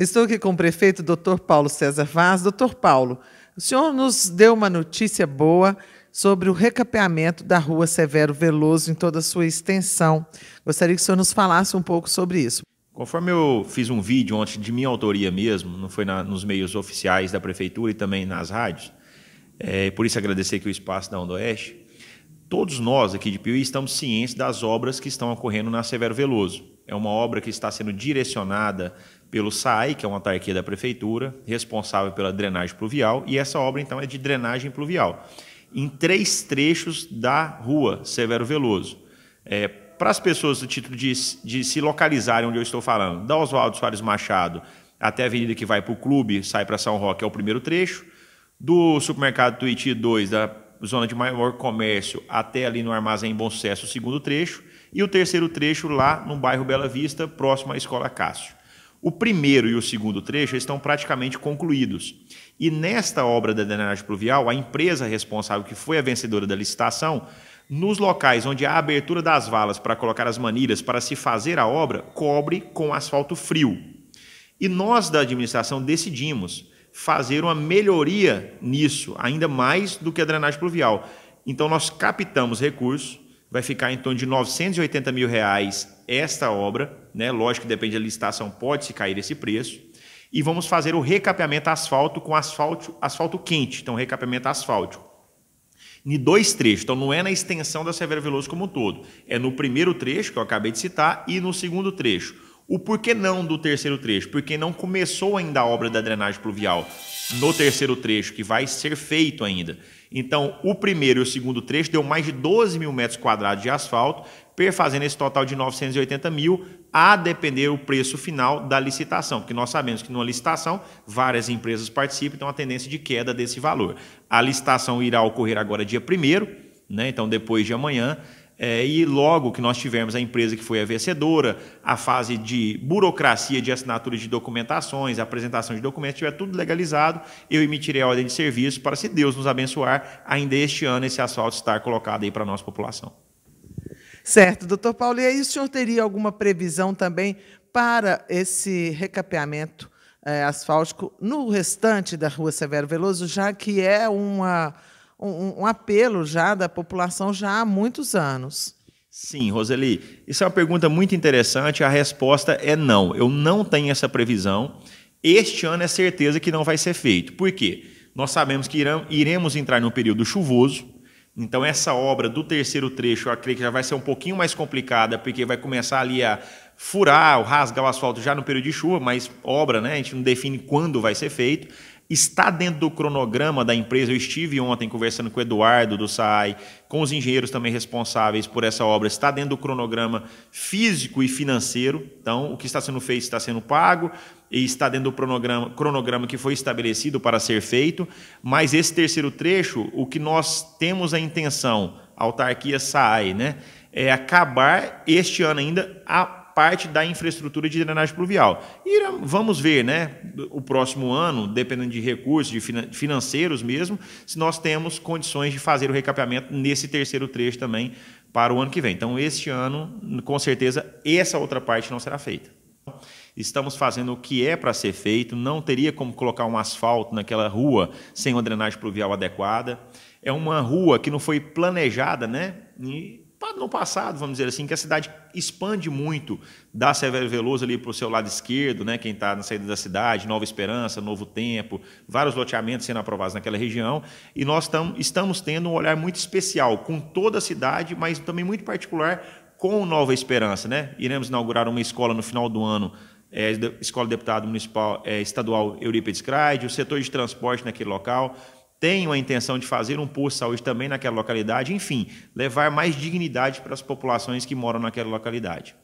Estou aqui com o prefeito, doutor Paulo César Vaz. Doutor Paulo, o senhor nos deu uma notícia boa sobre o recapeamento da rua Severo Veloso em toda a sua extensão. Gostaria que o senhor nos falasse um pouco sobre isso. Conforme eu fiz um vídeo ontem de minha autoria mesmo, não foi na, nos meios oficiais da prefeitura e também nas rádios, é, por isso agradecer aqui o espaço da Onda Oeste, todos nós aqui de Piuí estamos cientes das obras que estão ocorrendo na Severo Veloso. É uma obra que está sendo direcionada pelo SAI, que é uma autarquia da prefeitura, responsável pela drenagem pluvial, e essa obra então é de drenagem pluvial, em três trechos da rua Severo Veloso. É, para as pessoas, a título de, de se localizarem onde eu estou falando, da Oswaldo Soares Machado até a avenida que vai para o clube, sai para São Roque, é o primeiro trecho, do supermercado Tuiuti 2, da zona de maior comércio, até ali no armazém Bom Sucesso, o segundo trecho, e o terceiro trecho lá no bairro Bela Vista, próximo à Escola Cássio. O primeiro e o segundo trecho estão praticamente concluídos. E nesta obra da drenagem pluvial, a empresa responsável, que foi a vencedora da licitação, nos locais onde há abertura das valas para colocar as manilhas para se fazer a obra, cobre com asfalto frio. E nós da administração decidimos fazer uma melhoria nisso, ainda mais do que a drenagem pluvial. Então nós captamos recursos vai ficar em torno de 980 mil reais esta obra, né? Lógico que depende da licitação, pode se cair esse preço. E vamos fazer o recapeamento asfalto com asfalto, asfalto quente, então recapeamento asfalto. Em dois trechos, então não é na extensão da Severo Veloso como um todo, é no primeiro trecho que eu acabei de citar e no segundo trecho. O porquê não do terceiro trecho? Porque não começou ainda a obra da drenagem pluvial no terceiro trecho, que vai ser feito ainda. Então, o primeiro e o segundo trecho deu mais de 12 mil metros quadrados de asfalto, perfazendo esse total de 980 mil, a depender o preço final da licitação, porque nós sabemos que numa licitação várias empresas participam, então a tendência de queda desse valor. A licitação irá ocorrer agora dia 1 né? então depois de amanhã, é, e logo que nós tivemos a empresa que foi a vencedora, a fase de burocracia de assinatura de documentações, apresentação de documentos, tiver tudo legalizado, eu emitirei a ordem de serviço para, se Deus nos abençoar, ainda este ano esse asfalto estar colocado aí para a nossa população. Certo, doutor Paulo, e aí o senhor teria alguma previsão também para esse recapeamento é, asfáltico no restante da Rua Severo Veloso, já que é uma um, um apelo já da população já há muitos anos. Sim, Roseli, isso é uma pergunta muito interessante. A resposta é não. Eu não tenho essa previsão. Este ano é certeza que não vai ser feito. Por quê? Nós sabemos que irão, iremos entrar num período chuvoso. Então, essa obra do terceiro trecho, eu acredito que já vai ser um pouquinho mais complicada, porque vai começar ali a furar, rasgar o asfalto já no período de chuva, mas obra, né? A gente não define quando vai ser feito está dentro do cronograma da empresa. Eu estive ontem conversando com o Eduardo do SAI, com os engenheiros também responsáveis por essa obra. Está dentro do cronograma físico e financeiro. Então, o que está sendo feito está sendo pago e está dentro do cronograma, cronograma que foi estabelecido para ser feito. Mas esse terceiro trecho, o que nós temos a intenção, a autarquia SAI, né, é acabar este ano ainda a parte da infraestrutura de drenagem pluvial. E vamos ver, né, o próximo ano, dependendo de recursos, de financeiros mesmo, se nós temos condições de fazer o recapeamento nesse terceiro trecho também para o ano que vem. Então, este ano, com certeza, essa outra parte não será feita. Estamos fazendo o que é para ser feito, não teria como colocar um asfalto naquela rua sem uma drenagem pluvial adequada. É uma rua que não foi planejada, né? E no passado, vamos dizer assim, que a cidade expande muito da Severo Veloso ali para o seu lado esquerdo, né? Quem está na saída da cidade, Nova Esperança, Novo Tempo, vários loteamentos sendo aprovados naquela região. E nós tam, estamos tendo um olhar muito especial com toda a cidade, mas também muito particular com Nova Esperança, né? Iremos inaugurar uma escola no final do ano é, Escola de Deputado Municipal é, Estadual Eurípedes Craide, o setor de transporte naquele local tenham a intenção de fazer um posto de saúde também naquela localidade, enfim, levar mais dignidade para as populações que moram naquela localidade.